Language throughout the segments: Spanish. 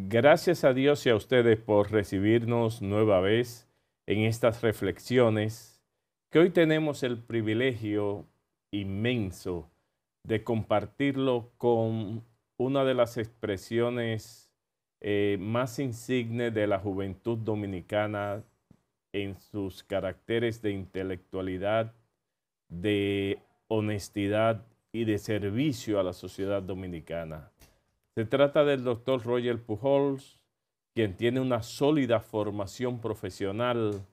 Gracias a Dios y a ustedes por recibirnos nueva vez en estas reflexiones que hoy tenemos el privilegio inmenso de compartirlo con una de las expresiones eh, más insignes de la juventud dominicana en sus caracteres de intelectualidad, de honestidad y de servicio a la sociedad dominicana. Se trata del doctor Roger Pujols, quien tiene una sólida formación profesional,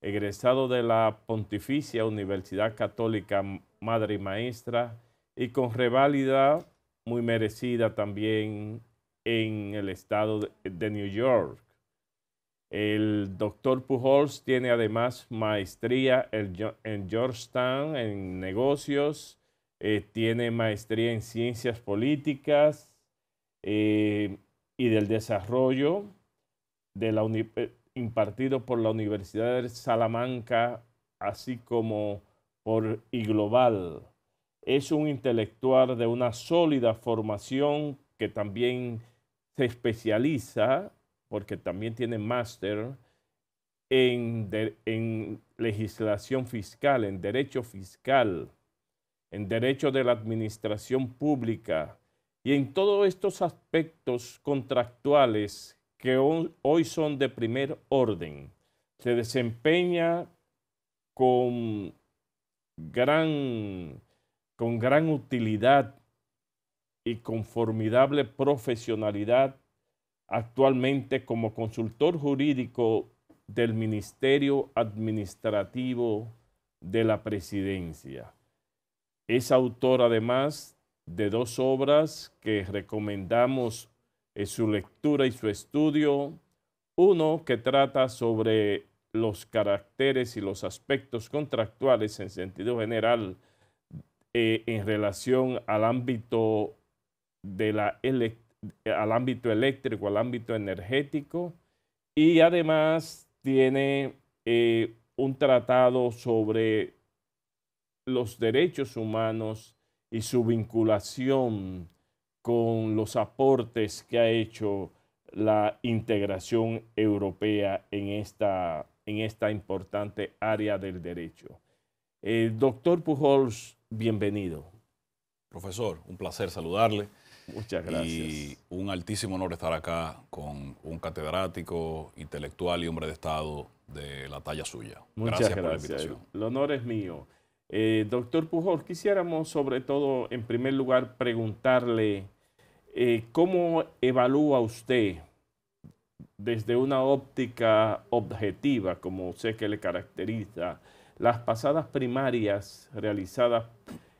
egresado de la Pontificia Universidad Católica Madre y Maestra y con reválida muy merecida también en el estado de New York. El doctor Pujols tiene además maestría en Georgetown en negocios, eh, tiene maestría en ciencias políticas, eh, y del Desarrollo de la eh, impartido por la Universidad de Salamanca, así como por iGlobal. Es un intelectual de una sólida formación que también se especializa, porque también tiene máster, en, legislación fiscal, en derecho fiscal, en derecho de la administración pública, y en todos estos aspectos contractuales que hoy son de primer orden, se desempeña con gran, con gran utilidad y con formidable profesionalidad actualmente como consultor jurídico del Ministerio Administrativo de la Presidencia. Es autor además de dos obras que recomendamos su lectura y su estudio. Uno que trata sobre los caracteres y los aspectos contractuales en sentido general eh, en relación al ámbito, de la al ámbito eléctrico, al ámbito energético. Y además tiene eh, un tratado sobre los derechos humanos y su vinculación con los aportes que ha hecho la integración europea en esta, en esta importante área del derecho. Eh, doctor Pujols, bienvenido. Profesor, un placer saludarle. Muchas gracias. Y un altísimo honor estar acá con un catedrático, intelectual y hombre de Estado de la talla suya. Muchas gracias, por la invitación. El honor es mío. Eh, doctor Pujol, quisiéramos sobre todo, en primer lugar, preguntarle eh, cómo evalúa usted desde una óptica objetiva, como sé que le caracteriza, las pasadas primarias realizadas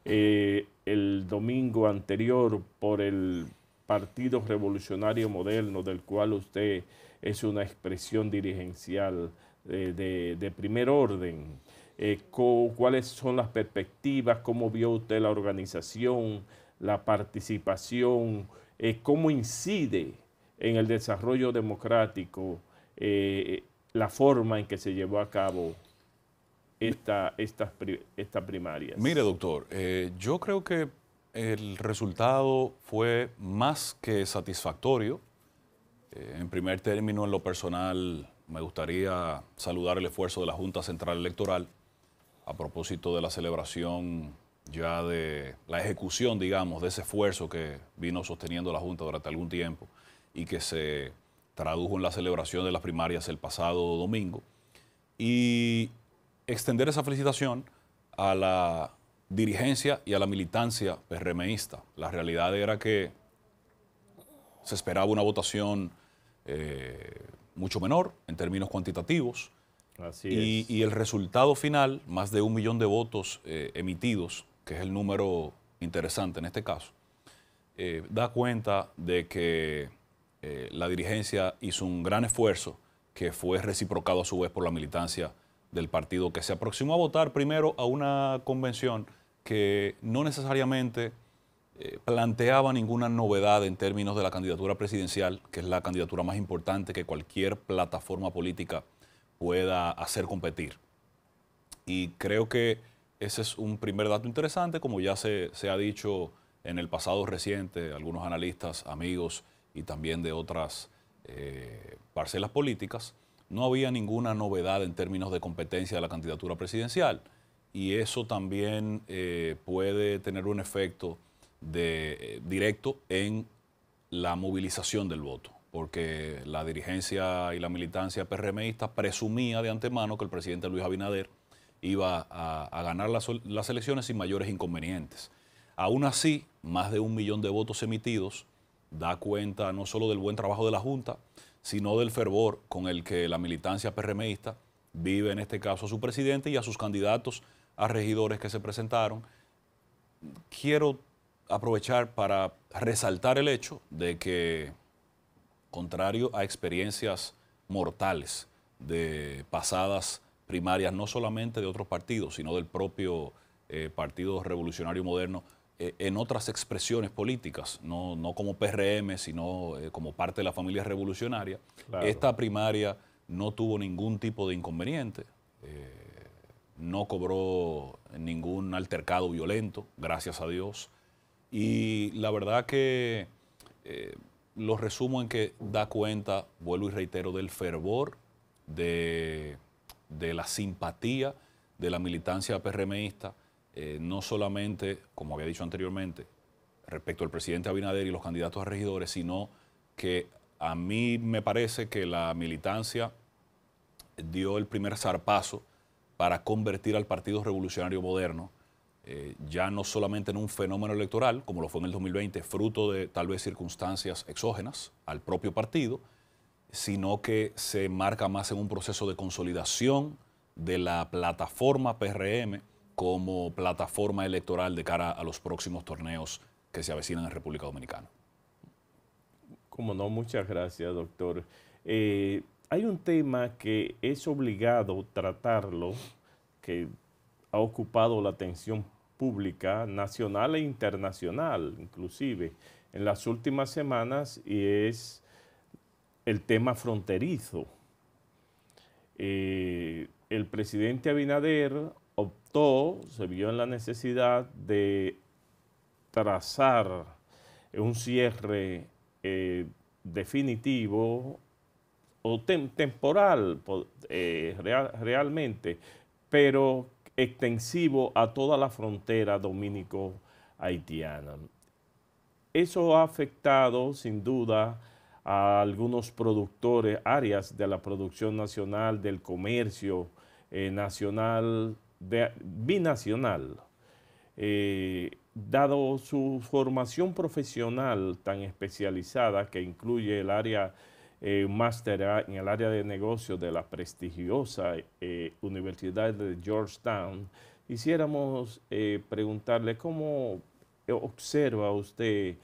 eh, el domingo anterior por el Partido Revolucionario Moderno, del cual usted es una expresión dirigencial de primer orden. Eh, cuáles son las perspectivas, cómo vio usted la organización, la participación, eh, cómo incide en el desarrollo democrático eh, la forma en que se llevó a cabo estas esta, primarias. Mire, doctor, yo creo que el resultado fue más que satisfactorio. en primer término, en lo personal, me gustaría saludar el esfuerzo de la Junta Central Electoral a propósito de la celebración ya de la ejecución, digamos, de ese esfuerzo que vino sosteniendo la Junta durante algún tiempo y que se tradujo en la celebración de las primarias el pasado domingo. Y extender esa felicitación a la dirigencia y a la militancia perremeísta La realidad era que se esperaba una votación eh, mucho menor en términos cuantitativos y, el resultado final, más de un millón de votos eh, emitidos, que es el número interesante en este caso, eh, da cuenta de que eh, la dirigencia hizo un gran esfuerzo que fue reciprocado a su vez por la militancia del partido que se aproximó a votar primero a una convención que no necesariamente planteaba ninguna novedad en términos de la candidatura presidencial, que es la candidatura más importante que cualquier plataforma política pueda hacer competir. Y creo que ese es un primer dato interesante, como ya se, ha dicho en el pasado reciente, algunos analistas, amigos y también de otras eh, parcelas políticas, no había ninguna novedad en términos de competencia de la candidatura presidencial. Y eso también eh, puede tener un efecto eh, directo en la movilización del voto porque la dirigencia y la militancia PRMista presumía de antemano que el presidente Luis Abinader iba a, ganar las, las, elecciones sin mayores inconvenientes. Aún así, más de un millón de votos emitidos da cuenta no solo del buen trabajo de la Junta, sino del fervor con el que la militancia PRMista vive en este caso a su presidente y a sus candidatos a regidores que se presentaron. Quiero aprovechar para resaltar el hecho de que contrario a experiencias mortales de pasadas primarias, no solamente de otros partidos, sino del propio eh, Partido Revolucionario Moderno, eh, en otras expresiones políticas, no, como PRM, sino eh, como parte de la familia revolucionaria. Esta primaria no tuvo ningún tipo de inconveniente, no cobró ningún altercado violento, gracias a Dios. Y la verdad que lo resumo en que da cuenta, vuelvo y reitero, del fervor, de, la simpatía de la militancia PRMista, eh, no solamente, como había dicho anteriormente, respecto al presidente Abinader y los candidatos a regidores, sino que a mí me parece que la militancia dio el primer zarpazo para convertir al Partido Revolucionario Moderno eh, ya no solamente en un fenómeno electoral, como lo fue en el 2020, fruto de tal vez circunstancias exógenas al propio partido, sino que se marca más en un proceso de consolidación de la plataforma PRM como plataforma electoral de cara a los próximos torneos que se avecinan en República Dominicana. Como no, muchas gracias, doctor. Eh, hay un tema que es obligado tratarlo, que ha ocupado la atención pública nacional e internacional, inclusive en las últimas semanas, y es el tema fronterizo. Eh, el presidente Abinader optó, se vio en la necesidad de trazar un cierre eh, definitivo o temporal eh, realmente, pero extensivo a toda la frontera dominico-haitiana. Eso ha afectado sin duda a algunos productores, áreas de la producción nacional, del comercio eh, nacional, binacional, eh, dado su formación profesional tan especializada que incluye el área eh, máster en el área de negocios de la prestigiosa eh, Universidad de Georgetown, quisiéramos eh, preguntarle cómo observa usted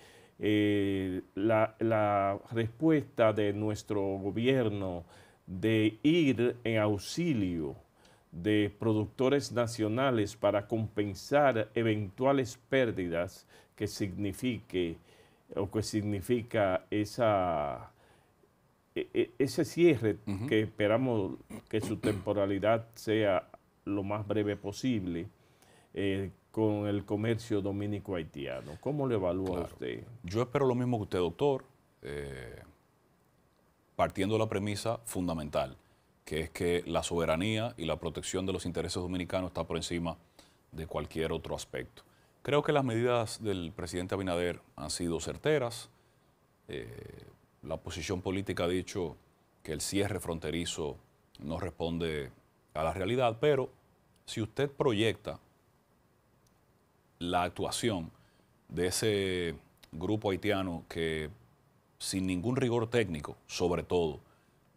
la, la respuesta de nuestro gobierno de ir en auxilio de productores nacionales para compensar eventuales pérdidas que signifique o que significa esa e, e, ese cierre que esperamos que su temporalidad sea lo más breve posible eh, con el comercio dominico-haitiano. ¿Cómo lo evalúa usted? Yo espero lo mismo que usted, doctor, eh, partiendo de la premisa fundamental, que es que la soberanía y la protección de los intereses dominicanos está por encima de cualquier otro aspecto. Creo que las medidas del presidente Abinader han sido certeras. Eh, la oposición política ha dicho que el cierre fronterizo no responde a la realidad, pero si usted proyecta la actuación de ese grupo haitiano que sin ningún rigor técnico, sobre todo,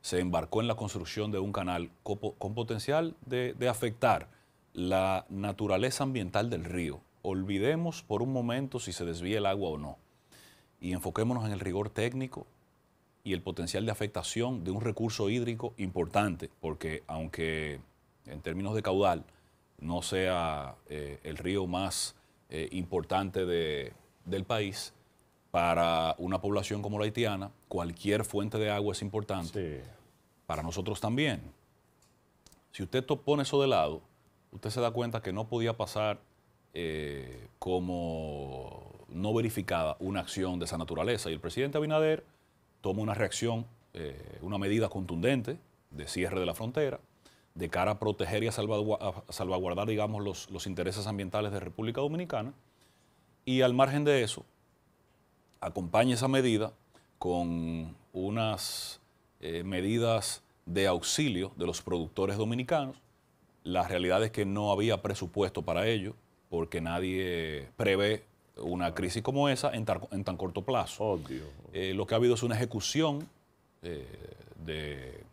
se embarcó en la construcción de un canal con, potencial de, de afectar la naturaleza ambiental del río. Olvidemos por un momento si se desvía el agua o no y enfoquémonos en el rigor técnico, y el potencial de afectación de un recurso hídrico importante, porque aunque en términos de caudal no sea eh, el río más eh, importante del país, para una población como la haitiana, cualquier fuente de agua es importante. Para nosotros también. Si usted pone eso de lado, usted se da cuenta que no podía pasar eh, como no verificada una acción de esa naturaleza. Y el presidente Abinader toma una reacción, eh, una medida contundente de cierre de la frontera de cara a proteger y a, salvaguardar, digamos, los, intereses ambientales de República Dominicana. Y al margen de eso, acompaña esa medida con unas eh, medidas de auxilio de los productores dominicanos. La realidad es que no había presupuesto para ello porque nadie prevé una crisis como esa en, tan corto plazo. Oh, eh, lo que ha habido es una ejecución eh,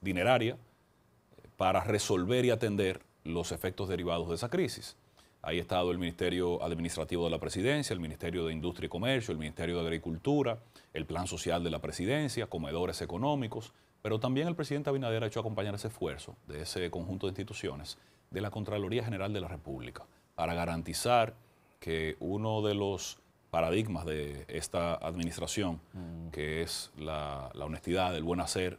dineraria eh, para resolver y atender los efectos derivados de esa crisis. Ahí ha estado el Ministerio Administrativo de la Presidencia, el Ministerio de Industria y Comercio, el Ministerio de Agricultura, el Plan Social de la Presidencia, comedores económicos, pero también el presidente Abinader ha hecho acompañar ese esfuerzo de ese conjunto de instituciones de la Contraloría General de la República para garantizar que uno de los paradigmas de esta administración, mm. que es la, honestidad, el buen hacer,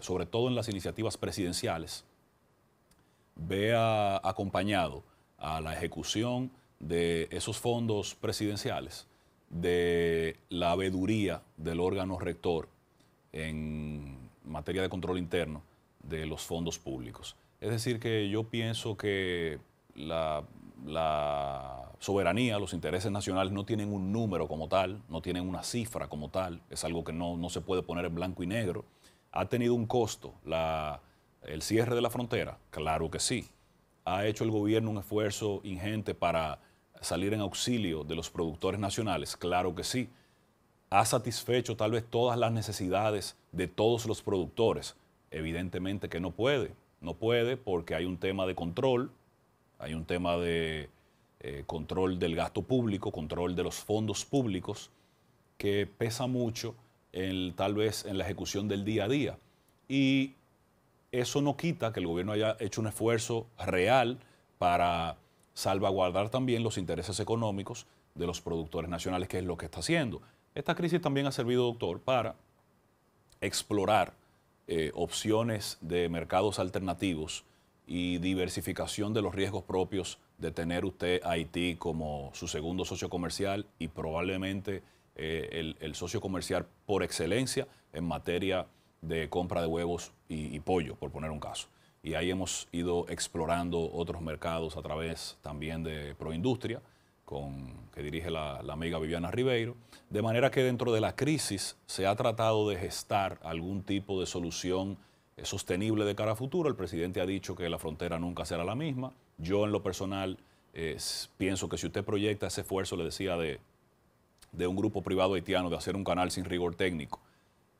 sobre todo en las iniciativas presidenciales, vea acompañado a la ejecución de esos fondos presidenciales, de la veeduría del órgano rector en materia de control interno de los fondos públicos. Es decir, que yo pienso que la soberanía, los intereses nacionales no tienen un número como tal, no tienen una cifra como tal, es algo que no, se puede poner en blanco y negro. ¿Ha tenido un costo el cierre de la frontera? Claro que sí. ¿Ha hecho el gobierno un esfuerzo ingente para salir en auxilio de los productores nacionales? Claro que sí. ¿Ha satisfecho tal vez todas las necesidades de todos los productores? Evidentemente que no puede. No puede porque hay un tema de control, hay un tema de eh, control del gasto público, control de los fondos públicos, que pesa mucho en, tal vez en la ejecución del día a día. Y eso no quita que el gobierno haya hecho un esfuerzo real para salvaguardar también los intereses económicos de los productores nacionales, que es lo que está haciendo. Esta crisis también ha servido, doctor, para explorar eh, opciones de mercados alternativos y diversificación de los riesgos propios de tener usted Haití como su segundo socio comercial y probablemente eh, el, socio comercial por excelencia en materia de compra de huevos y, pollo, por poner un caso. Y ahí hemos ido explorando otros mercados a través también de Proindustria, con, que dirige la amiga Viviana Ribeiro, de manera que dentro de la crisis se ha tratado de gestar algún tipo de solución sostenible de cara a futuro. El presidente ha dicho que la frontera nunca será la misma. Yo en lo personal pienso que si usted proyecta ese esfuerzo, le decía, de, un grupo privado haitiano de hacer un canal sin rigor técnico,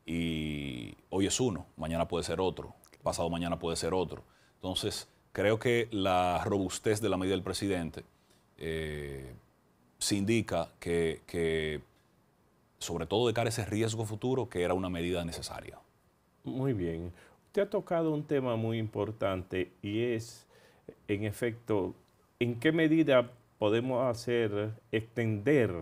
y hoy es uno, mañana puede ser otro, pasado mañana puede ser otro. Entonces, creo que la robustez de la medida del presidente eh, se indica que, que, sobre todo de cara a ese riesgo futuro, que era una medida necesaria. Muy bien. Usted ha tocado un tema muy importante y es, en efecto, en qué medida podemos hacer extender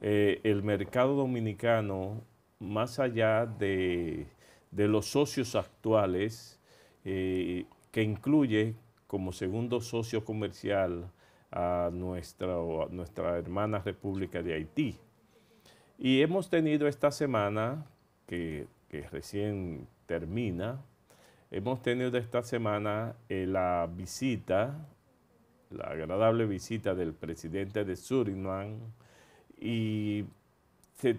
eh, el mercado dominicano más allá de, los socios actuales, eh, que incluye como segundo socio comercial a nuestra, nuestra hermana República de Haití. Y hemos tenido esta semana, que, que recién termina. Hemos tenido esta semana eh, la visita, la agradable visita del presidente de Surinam y se,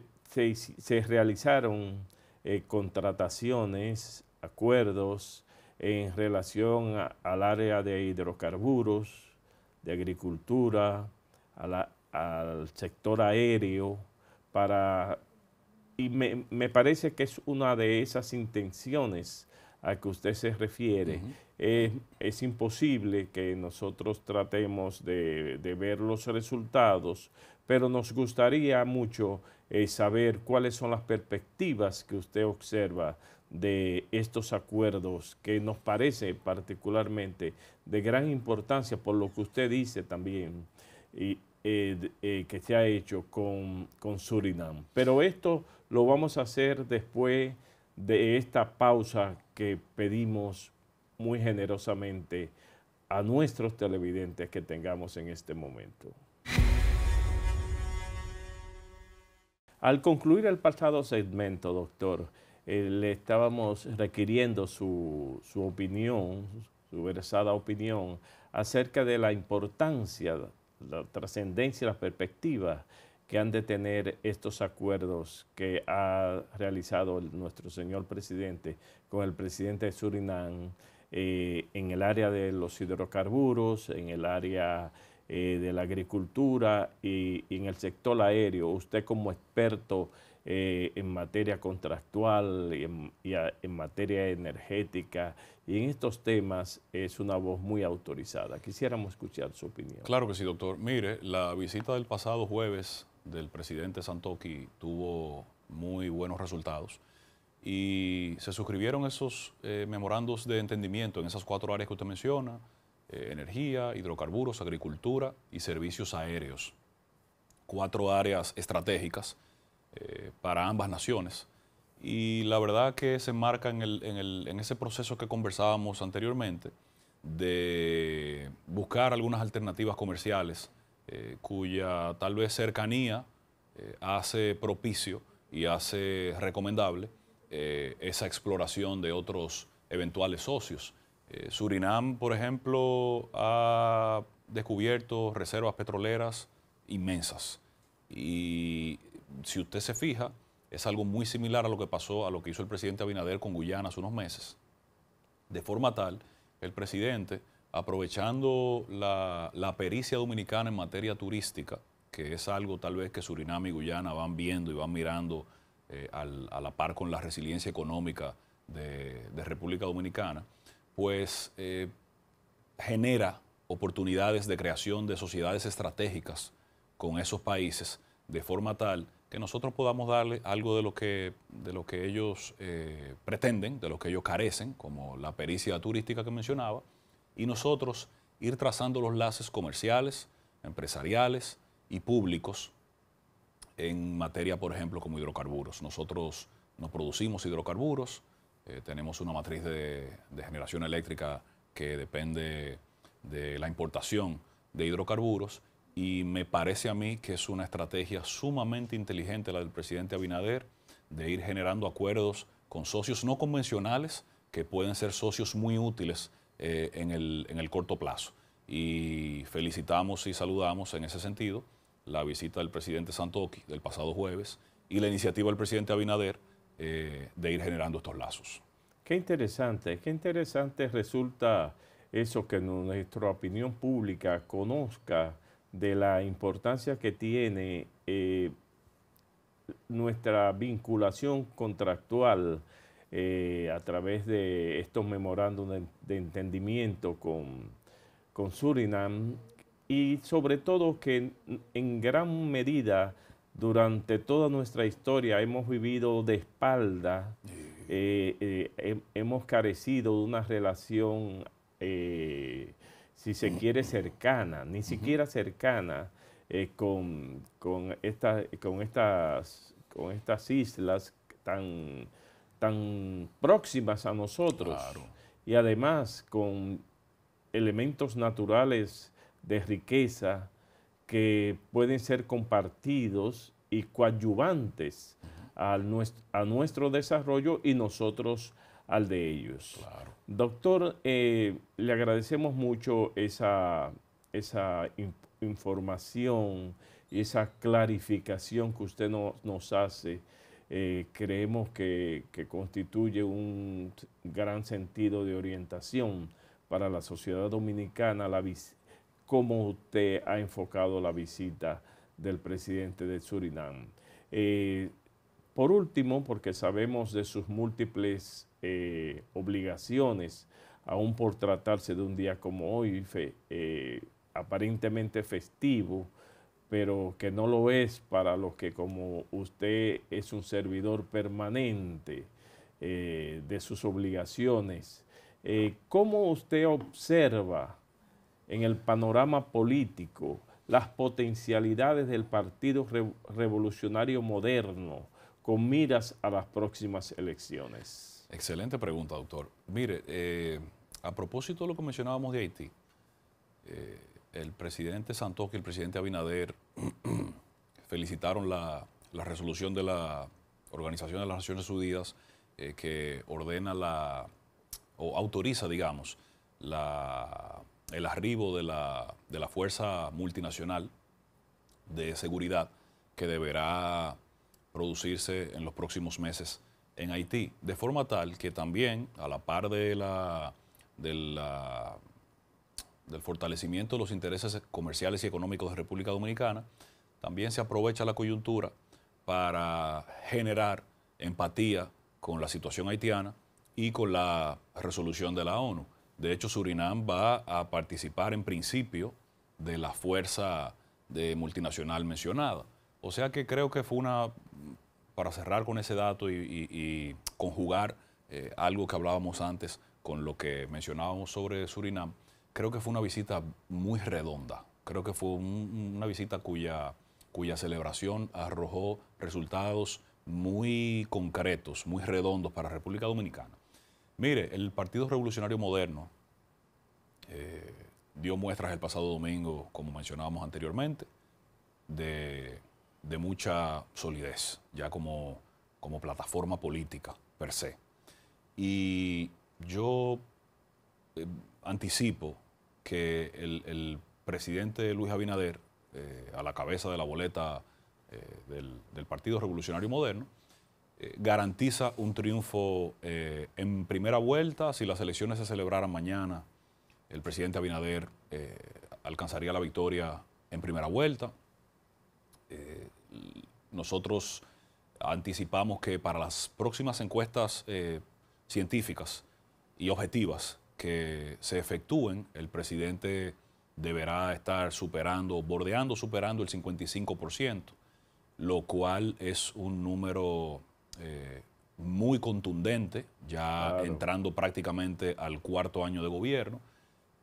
realizaron eh, contrataciones, acuerdos en relación al área de hidrocarburos, de agricultura, a al sector aéreo, para y me, parece que es una de esas intenciones a que usted se refiere. es imposible que nosotros tratemos de, ver los resultados, pero nos gustaría mucho eh, saber cuáles son las perspectivas que usted observa de estos acuerdos que nos parece particularmente de gran importancia por lo que usted dice también y, eh, eh, que se ha hecho con, con Surinam. Pero esto lo vamos a hacer después de esta pausa que pedimos muy generosamente a nuestros televidentes que tengamos en este momento. Al concluir el pasado segmento, doctor, eh, le estábamos requiriendo su, opinión, su versada opinión, acerca de la importancia, la trascendencia la las perspectivas que han de tener estos acuerdos que ha realizado nuestro señor presidente con el presidente de Surinam eh, en el área de los hidrocarburos, en el área eh, de la agricultura y, en el sector aéreo. Usted como experto eh, en materia contractual y en materia energética y en estos temas es una voz muy autorizada. Quisiéramos escuchar su opinión. Claro que sí, doctor. Mire, la visita del pasado jueves del presidente Santoki tuvo muy buenos resultados y se suscribieron esos eh, memorandos de entendimiento en esas cuatro áreas que usted menciona, eh, energía, hidrocarburos, agricultura y servicios aéreos. Cuatro áreas estratégicas eh, para ambas naciones. Y la verdad que se enmarca en, en ese proceso que conversábamos anteriormente de buscar algunas alternativas comerciales eh, cuya tal vez cercanía eh, hace propicio y hace recomendable eh, esa exploración de otros eventuales socios. Surinam, por ejemplo, ha descubierto reservas petroleras inmensas. Y si usted se fija, es algo muy similar a lo que pasó, a lo que hizo el presidente Abinader con Guyana hace unos meses. De forma tal, el presidente aprovechando la, pericia dominicana en materia turística, que es algo tal vez que Surinam y Guyana van viendo y van mirando eh, a la par con la resiliencia económica de, República Dominicana, pues eh, genera oportunidades de creación de sociedades estratégicas con esos países de forma tal que nosotros podamos darle algo de lo que, de lo que ellos eh, pretenden, de lo que ellos carecen, como la pericia turística que mencionaba, y nosotros ir trazando los laces comerciales, empresariales y públicos en materia, por ejemplo, como hidrocarburos. Nosotros no producimos hidrocarburos, eh, tenemos una matriz de, de, generación eléctrica que depende de la importación de hidrocarburos y me parece a mí que es una estrategia sumamente inteligente la del presidente Abinader de ir generando acuerdos con socios no convencionales que pueden ser socios muy útiles eh, en, el, en, el, corto plazo. Y felicitamos y saludamos en ese sentido la visita del presidente Santoki del pasado jueves y la iniciativa del presidente Abinader eh, de ir generando estos lazos. Qué interesante, qué interesante resulta eso que nuestra opinión pública conozca de la importancia que tiene eh, nuestra vinculación contractual eh, a través de estos memorándum de, entendimiento con, Surinam y sobre todo que en, gran medida durante toda nuestra historia hemos vivido de espalda, eh, eh, hemos carecido de una relación, si se quiere, cercana, ni siquiera cercana con, con, con, estas, con estas islas tan tan próximas a nosotros y además con elementos naturales de riqueza que pueden ser compartidos y coadyuvantes a, nuestro, desarrollo y nosotros al de ellos. Doctor, eh, le agradecemos mucho esa, esa información y esa clarificación que usted nos hace eh, creemos que, constituye un gran sentido de orientación para la sociedad dominicana, la cómo usted ha enfocado la visita del presidente de Surinam. Eh, por último, porque sabemos de sus múltiples eh, obligaciones, aún por tratarse de un día como hoy, aparentemente festivo, pero que no lo es para los que como usted es un servidor permanente eh, de sus obligaciones. Eh, ¿Cómo usted observa en el panorama político las potencialidades del Partido Revolucionario Moderno con miras a las próximas elecciones? Excelente pregunta, doctor. Mire, eh, a propósito de lo que mencionábamos de Haití, el presidente Santos y el presidente Abinader felicitaron la, resolución de la Organización de las Naciones Unidas eh, que ordena la, o autoriza, digamos, la, el arribo de la, de la fuerza multinacional de seguridad que deberá producirse en los próximos meses en Haití, de forma tal que también, a la par de la, de la del fortalecimiento de los intereses comerciales y económicos de República Dominicana, también se aprovecha la coyuntura para generar empatía con la situación haitiana y con la resolución de la ONU. De hecho, Surinam va a participar en principio de la fuerza de multinacional mencionada. O sea que creo que fue una, para cerrar con ese dato y, conjugar eh, algo que hablábamos antes con lo que mencionábamos sobre Surinam, creo que fue una visita muy redonda. Creo que fue una visita cuya, celebración arrojó resultados muy concretos, muy redondos para República Dominicana. Mire, el Partido Revolucionario Moderno eh, dio muestras el pasado domingo, como mencionábamos anteriormente, de, mucha solidez, ya como, plataforma política per se. Y yo eh, anticipo que el, presidente Luis Abinader, eh, a la cabeza de la boleta eh, del, Partido Revolucionario Moderno, eh, garantiza un triunfo en primera vuelta. Si las elecciones se celebraran mañana, el presidente Abinader alcanzaría la victoria en primera vuelta. nosotros anticipamos que para las próximas encuestas científicas y objetivas que se efectúen, el presidente deberá estar superando, bordeando, superando el 55%, lo cual es un número eh, muy contundente, ya entrando prácticamente al cuarto año de gobierno.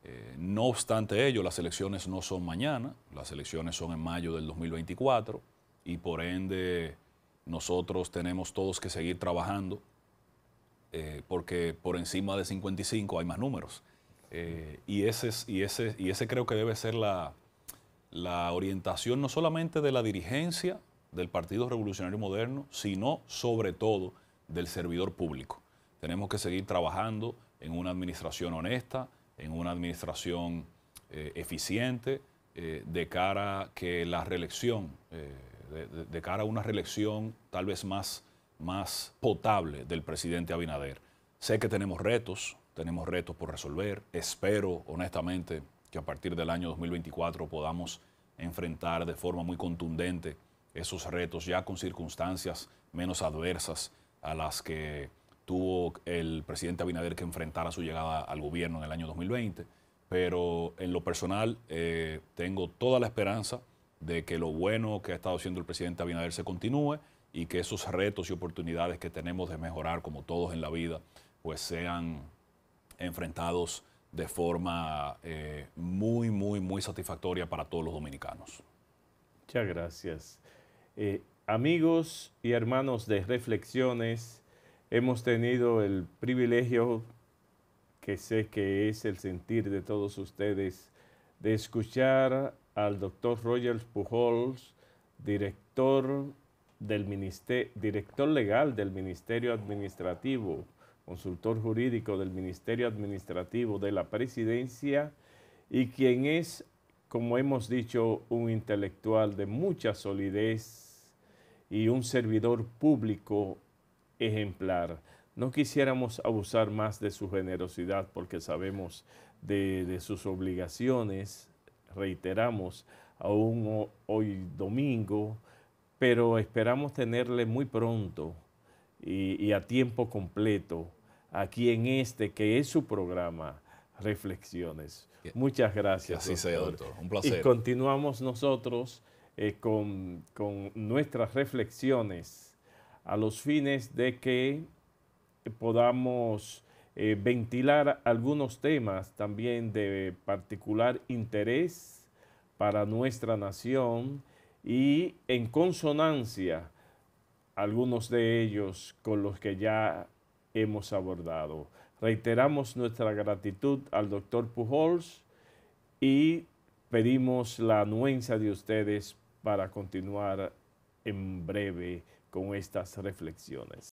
Eh, no obstante ello, las elecciones no son mañana, las elecciones son en mayo del 2024 y por ende nosotros tenemos todos que seguir trabajando eh, porque por encima de 55 hay más números. Eh, y, ese, creo que debe ser la, orientación no solamente de la dirigencia del Partido Revolucionario Moderno, sino sobre todo del servidor público. Tenemos que seguir trabajando en una administración honesta, en una administración eh, eficiente, de cara que la reelección, de, cara a una reelección tal vez más más potable del presidente Abinader. Sé que tenemos retos, tenemos retos por resolver. Espero, honestamente, que a partir del año 2024 podamos enfrentar de forma muy contundente esos retos, ya con circunstancias menos adversas a las que tuvo el presidente Abinader que enfrentar a su llegada al gobierno en el año 2020. Pero en lo personal, eh, tengo toda la esperanza de que lo bueno que ha estado haciendo el presidente Abinader se continúe y que esos retos y oportunidades que tenemos de mejorar, como todos en la vida, pues sean enfrentados de forma eh, muy, muy, muy satisfactoria para todos los dominicanos. Muchas gracias. Eh, amigos y hermanos de Reflexiones, hemos tenido el privilegio, que sé que es el sentir de todos ustedes, de escuchar al doctor Roger Pujols, director del ministerio, director legal del Ministerio Administrativo, consultor jurídico del Ministerio Administrativo de la Presidencia y quien es, como hemos dicho, un intelectual de mucha solidez y un servidor público ejemplar. No quisiéramos abusar más de su generosidad porque sabemos de, de sus obligaciones, reiteramos, aún hoy domingo, pero esperamos tenerle muy pronto y, a tiempo completo aquí en este que es su programa Reflexiones. Muchas gracias. así doctor. Un placer. Y continuamos nosotros eh, con, nuestras reflexiones a los fines de que podamos eh, ventilar algunos temas también de particular interés para nuestra nación y en consonancia algunos de ellos con los que ya hemos abordado. Reiteramos nuestra gratitud al doctor Pujols y pedimos la anuencia de ustedes para continuar en breve con estas reflexiones.